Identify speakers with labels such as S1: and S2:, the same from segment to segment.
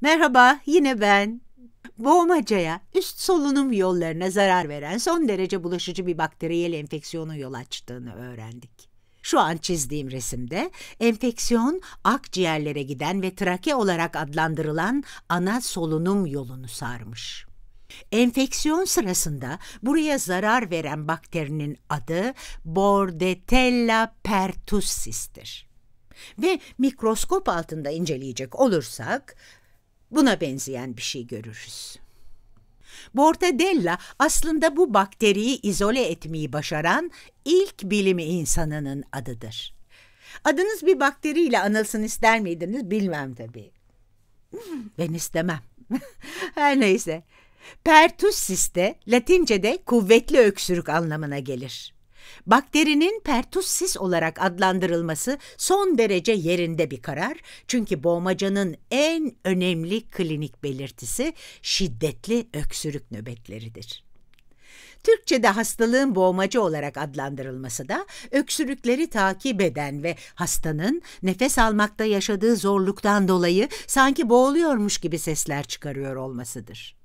S1: Merhaba, yine ben. Boğmacaya üst solunum yollarına zarar veren son derece bulaşıcı bir bakteriyel enfeksiyonu yol açtığını öğrendik. Şu an çizdiğim resimde enfeksiyon akciğerlere giden ve trake olarak adlandırılan ana solunum yolunu sarmış. Enfeksiyon sırasında buraya zarar veren bakterinin adı Bordetella pertussis'tir. Ve mikroskop altında inceleyecek olursak Buna benzeyen bir şey görürüz. Mortadella aslında bu bakteriyi izole etmeyi başaran ilk bilimi insanının adıdır. Adınız bir bakteriyle anılsın ister miydiniz bilmem tabii. Ben istemem. Her neyse. Pertussis Pertussis'te Latince'de kuvvetli öksürük anlamına gelir. Bakterinin pertussis olarak adlandırılması son derece yerinde bir karar. Çünkü boğmacanın en önemli klinik belirtisi şiddetli öksürük nöbetleridir. Türkçe'de hastalığın boğmaca olarak adlandırılması da öksürükleri takip eden ve hastanın nefes almakta yaşadığı zorluktan dolayı sanki boğuluyormuş gibi sesler çıkarıyor olmasıdır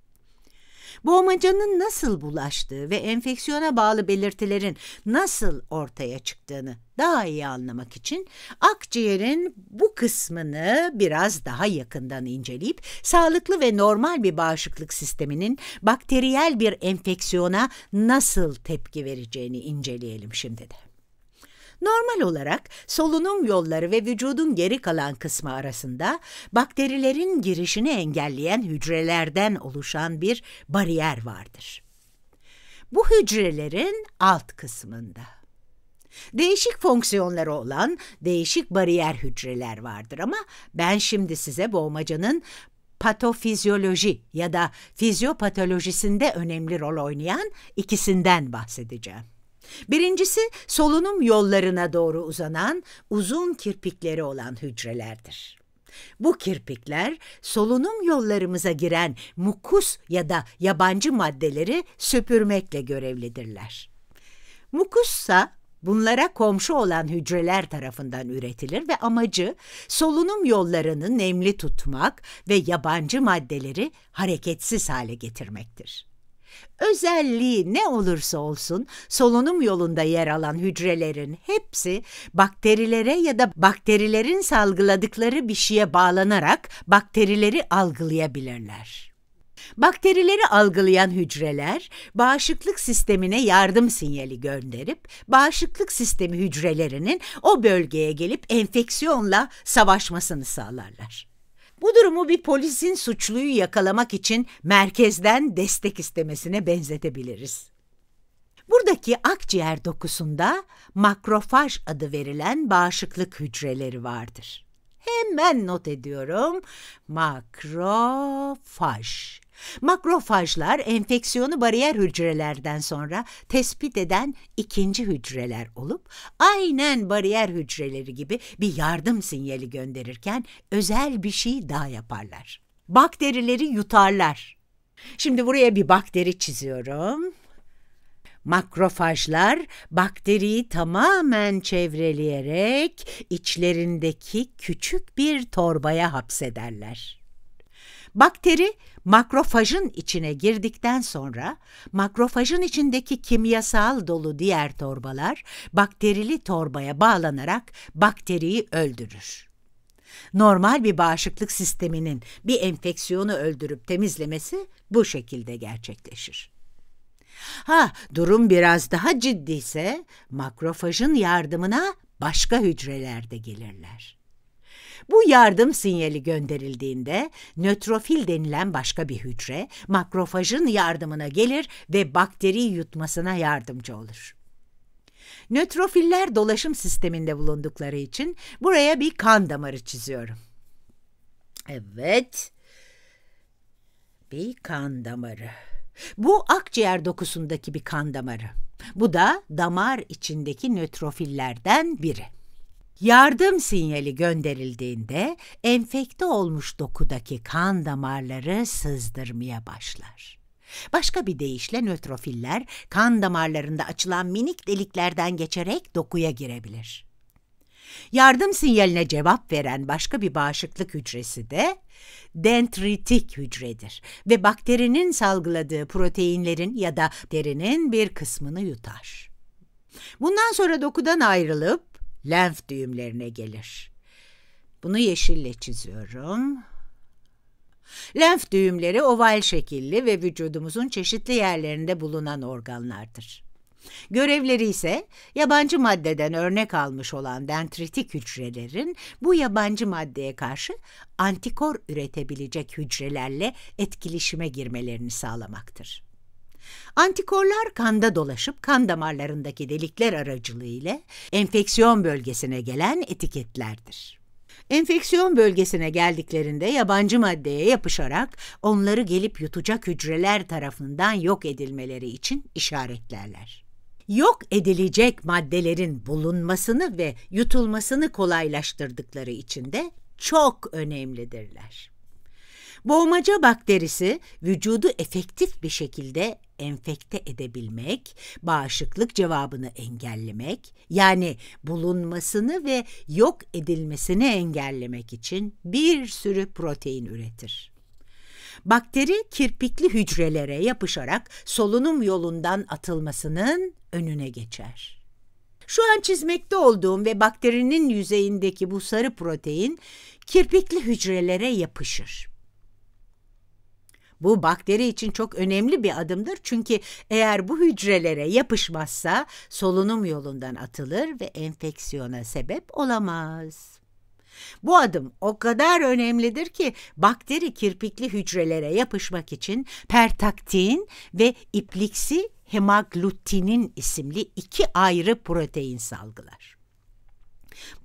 S1: boğmacanın nasıl bulaştığı ve enfeksiyona bağlı belirtilerin nasıl ortaya çıktığını daha iyi anlamak için akciğerin bu kısmını biraz daha yakından inceleyip sağlıklı ve normal bir bağışıklık sisteminin bakteriyel bir enfeksiyona nasıl tepki vereceğini inceleyelim şimdi de. Normal olarak solunum yolları ve vücudun geri kalan kısmı arasında bakterilerin girişini engelleyen hücrelerden oluşan bir bariyer vardır. Bu hücrelerin alt kısmında değişik fonksiyonları olan değişik bariyer hücreler vardır ama ben şimdi size boğmacanın patofizyoloji ya da fizyopatolojisinde önemli rol oynayan ikisinden bahsedeceğim. Birincisi solunum yollarına doğru uzanan uzun kirpikleri olan hücrelerdir. Bu kirpikler solunum yollarımıza giren mukus ya da yabancı maddeleri süpürmekle görevlidirler. Mukussa bunlara komşu olan hücreler tarafından üretilir ve amacı solunum yollarını nemli tutmak ve yabancı maddeleri hareketsiz hale getirmektir. Özelliği ne olursa olsun solunum yolunda yer alan hücrelerin hepsi bakterilere ya da bakterilerin salgıladıkları bir şeye bağlanarak bakterileri algılayabilirler. Bakterileri algılayan hücreler bağışıklık sistemine yardım sinyali gönderip bağışıklık sistemi hücrelerinin o bölgeye gelip enfeksiyonla savaşmasını sağlarlar. Bu durumu bir polisin suçluyu yakalamak için merkezden destek istemesine benzetebiliriz. Buradaki akciğer dokusunda makrofaj adı verilen bağışıklık hücreleri vardır. Hemen not ediyorum. Makrofaj. Makrofajlar enfeksiyonu bariyer hücrelerden sonra tespit eden ikinci hücreler olup aynen bariyer hücreleri gibi bir yardım sinyali gönderirken özel bir şey daha yaparlar. Bakterileri yutarlar. Şimdi buraya bir bakteri çiziyorum. Makrofajlar bakteriyi tamamen çevreleyerek içlerindeki küçük bir torbaya hapsederler. Bakteri makrofajın içine girdikten sonra makrofajın içindeki kimyasal dolu diğer torbalar bakterili torbaya bağlanarak bakteriyi öldürür. Normal bir bağışıklık sisteminin bir enfeksiyonu öldürüp temizlemesi bu şekilde gerçekleşir. Ha, durum biraz daha ciddi ise makrofajın yardımına başka hücreler de gelirler. Bu yardım sinyali gönderildiğinde nötrofil denilen başka bir hücre makrofajın yardımına gelir ve bakteri yutmasına yardımcı olur. Nötrofiller dolaşım sisteminde bulundukları için buraya bir kan damarı çiziyorum. Evet. Bir kan damarı. Bu akciğer dokusundaki bir kan damarı. Bu da damar içindeki nötrofillerden biri. Yardım sinyali gönderildiğinde enfekte olmuş dokudaki kan damarları sızdırmaya başlar. Başka bir deyişle nötrofiller kan damarlarında açılan minik deliklerden geçerek dokuya girebilir. Yardım sinyaline cevap veren başka bir bağışıklık hücresi de dendritik hücredir ve bakterinin salgıladığı proteinlerin ya da derinin bir kısmını yutar. Bundan sonra dokudan ayrılıp lenf düğümlerine gelir. Bunu yeşille çiziyorum. Lenf düğümleri oval şekilli ve vücudumuzun çeşitli yerlerinde bulunan organlardır. Görevleri ise yabancı maddeden örnek almış olan dendritik hücrelerin bu yabancı maddeye karşı antikor üretebilecek hücrelerle etkileşime girmelerini sağlamaktır. Antikorlar kanda dolaşıp kan damarlarındaki delikler aracılığıyla enfeksiyon bölgesine gelen etiketlerdir. Enfeksiyon bölgesine geldiklerinde yabancı maddeye yapışarak onları gelip yutacak hücreler tarafından yok edilmeleri için işaretlerler. Yok edilecek maddelerin bulunmasını ve yutulmasını kolaylaştırdıkları için de çok önemlidirler. Boğmaca bakterisi vücudu efektif bir şekilde enfekte edebilmek, bağışıklık cevabını engellemek, yani bulunmasını ve yok edilmesini engellemek için bir sürü protein üretir. Bakteri kirpikli hücrelere yapışarak solunum yolundan atılmasının önüne geçer. Şu an çizmekte olduğum ve bakterinin yüzeyindeki bu sarı protein kirpikli hücrelere yapışır bu bakteri için çok önemli bir adımdır çünkü eğer bu hücrelere yapışmazsa solunum yolundan atılır ve enfeksiyona sebep olamaz. Bu adım o kadar önemlidir ki bakteri kirpikli hücrelere yapışmak için pertaktin ve ipliksi hemaglutinin isimli iki ayrı protein salgılar.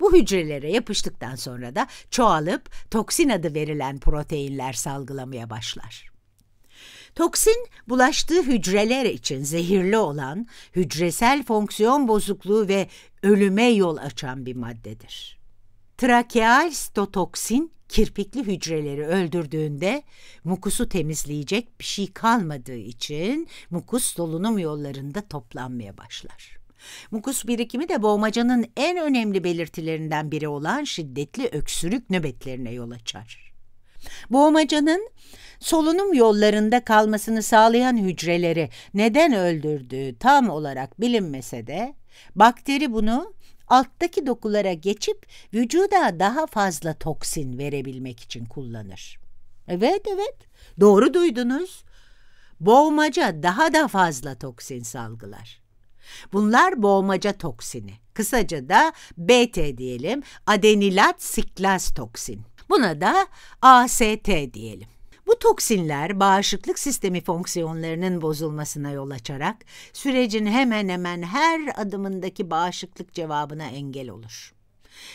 S1: Bu hücrelere yapıştıktan sonra da çoğalıp toksin adı verilen proteinler salgılamaya başlar. Toksin bulaştığı hücreler için zehirli olan hücresel fonksiyon bozukluğu ve ölüme yol açan bir maddedir. Trakeal stotoksin kirpikli hücreleri öldürdüğünde mukusu temizleyecek bir şey kalmadığı için mukus dolunum yollarında toplanmaya başlar. Mukus birikimi de boğmacanın en önemli belirtilerinden biri olan şiddetli öksürük nöbetlerine yol açar. Boğmacanın solunum yollarında kalmasını sağlayan hücreleri neden öldürdüğü tam olarak bilinmese de bakteri bunu alttaki dokulara geçip vücuda daha fazla toksin verebilmek için kullanır. Evet evet doğru duydunuz. Boğmaca daha da fazla toksin salgılar. Bunlar boğmaca toksini. Kısaca da BT diyelim adenilat siklaz toksin. Buna da AST diyelim. Bu toksinler bağışıklık sistemi fonksiyonlarının bozulmasına yol açarak sürecin hemen hemen her adımındaki bağışıklık cevabına engel olur.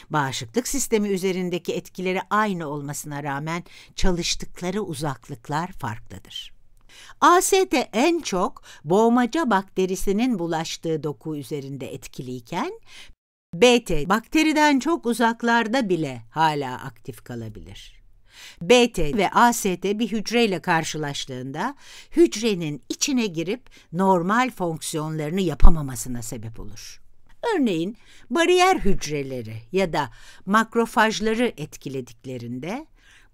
S1: Bağışıklık sistemi üzerindeki etkileri aynı olmasına rağmen çalıştıkları uzaklıklar farklıdır. AST en çok boğmaca bakterisinin bulaştığı doku üzerinde etkiliyken BT bakteriden çok uzaklarda bile hala aktif kalabilir. BT ve AST bir hücreyle karşılaştığında hücrenin içine girip normal fonksiyonlarını yapamamasına sebep olur. Örneğin bariyer hücreleri ya da makrofajları etkilediklerinde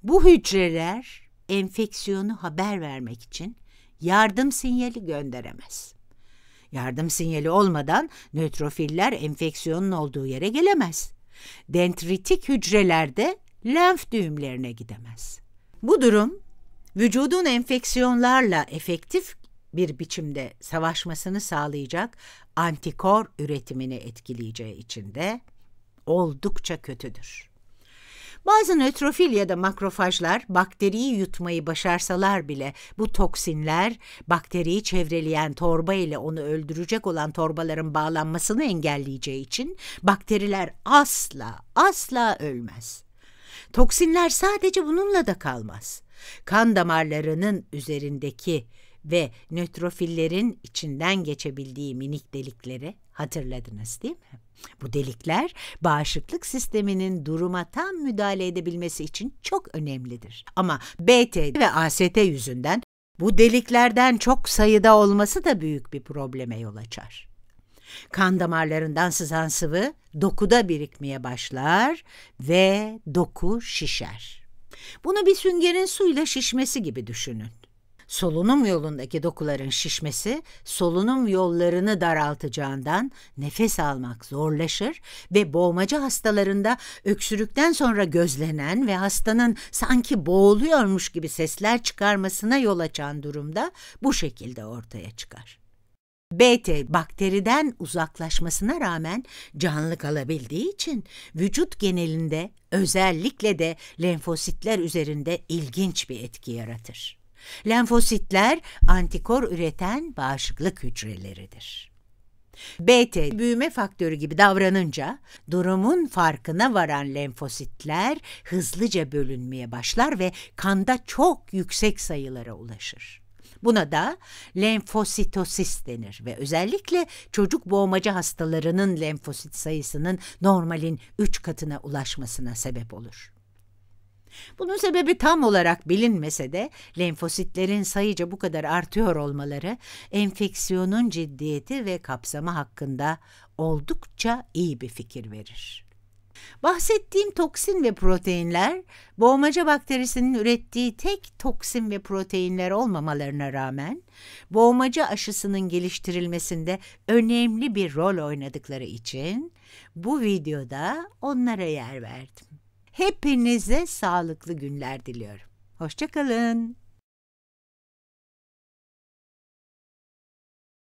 S1: bu hücreler enfeksiyonu haber vermek için yardım sinyali gönderemez. Yardım sinyali olmadan nötrofiller enfeksiyonun olduğu yere gelemez. Dendritik hücrelerde lenf düğümlerine gidemez. Bu durum vücudun enfeksiyonlarla efektif bir biçimde savaşmasını sağlayacak antikor üretimini etkileyeceği için de oldukça kötüdür. Bazı nötrofil ya da makrofajlar bakteriyi yutmayı başarsalar bile bu toksinler bakteriyi çevreleyen torba ile onu öldürecek olan torbaların bağlanmasını engelleyeceği için bakteriler asla asla ölmez. Toksinler sadece bununla da kalmaz. Kan damarlarının üzerindeki ve nötrofillerin içinden geçebildiği minik delikleri hatırladınız değil mi? Bu delikler bağışıklık sisteminin duruma tam müdahale edebilmesi için çok önemlidir. Ama BT ve AST yüzünden bu deliklerden çok sayıda olması da büyük bir probleme yol açar. Kan damarlarından sızan sıvı dokuda birikmeye başlar ve doku şişer. Bunu bir süngerin suyla şişmesi gibi düşünün solunum yolundaki dokuların şişmesi solunum yollarını daraltacağından nefes almak zorlaşır ve boğmaca hastalarında öksürükten sonra gözlenen ve hastanın sanki boğuluyormuş gibi sesler çıkarmasına yol açan durumda bu şekilde ortaya çıkar. BT bakteriden uzaklaşmasına rağmen canlı kalabildiği için vücut genelinde özellikle de lenfositler üzerinde ilginç bir etki yaratır. Lenfositler antikor üreten bağışıklık hücreleridir. BT büyüme faktörü gibi davranınca durumun farkına varan lenfositler hızlıca bölünmeye başlar ve kanda çok yüksek sayılara ulaşır. Buna da lenfositosis denir ve özellikle çocuk boğmaca hastalarının lenfosit sayısının normalin 3 katına ulaşmasına sebep olur. Bunun sebebi tam olarak bilinmese de lenfositlerin sayıca bu kadar artıyor olmaları enfeksiyonun ciddiyeti ve kapsamı hakkında oldukça iyi bir fikir verir. Bahsettiğim toksin ve proteinler boğmaca bakterisinin ürettiği tek toksin ve proteinler olmamalarına rağmen boğmaca aşısının geliştirilmesinde önemli bir rol oynadıkları için bu videoda onlara yer verdim. Hepinize sağlıklı günler diliyorum. Hoşçakalın.